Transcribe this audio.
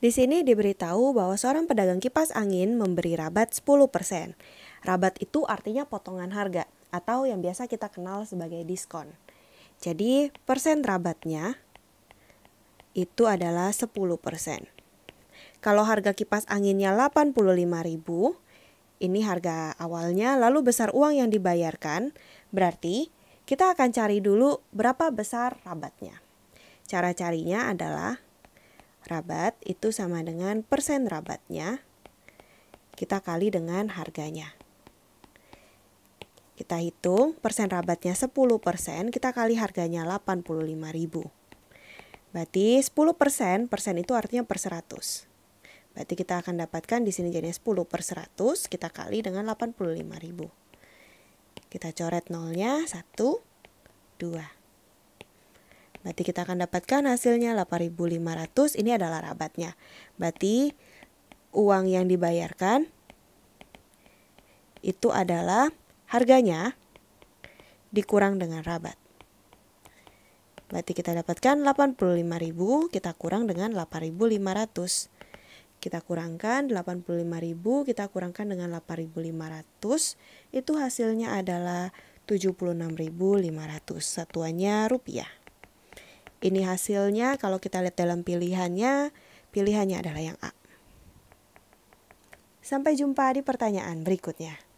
Di sini diberitahu bahwa seorang pedagang kipas angin memberi rabat 10%. Rabat itu artinya potongan harga atau yang biasa kita kenal sebagai diskon. Jadi persen rabatnya itu adalah 10%. Kalau harga kipas anginnya 85.000, ini harga awalnya lalu besar uang yang dibayarkan, berarti kita akan cari dulu berapa besar rabatnya. Cara carinya adalah rabat itu sama dengan persen rabatnya kita kali dengan harganya. Kita hitung persen rabatnya 10%, kita kali harganya 85.000. Berarti 10% persen itu artinya per 100. Berarti kita akan dapatkan di sini jadinya 10 per 100, kita kali dengan 85.000. Kita coret nolnya 1, 2. Berarti kita akan dapatkan hasilnya 8.500, ini adalah rabatnya. Berarti uang yang dibayarkan itu adalah harganya dikurang dengan rabat. Berarti kita dapatkan 85.000, kita kurang dengan 8.500. Kita kurangkan 85.000, kita kurangkan dengan 8.500, itu hasilnya adalah 76.500, satuannya rupiah. Ini hasilnya kalau kita lihat dalam pilihannya, pilihannya adalah yang A. Sampai jumpa di pertanyaan berikutnya.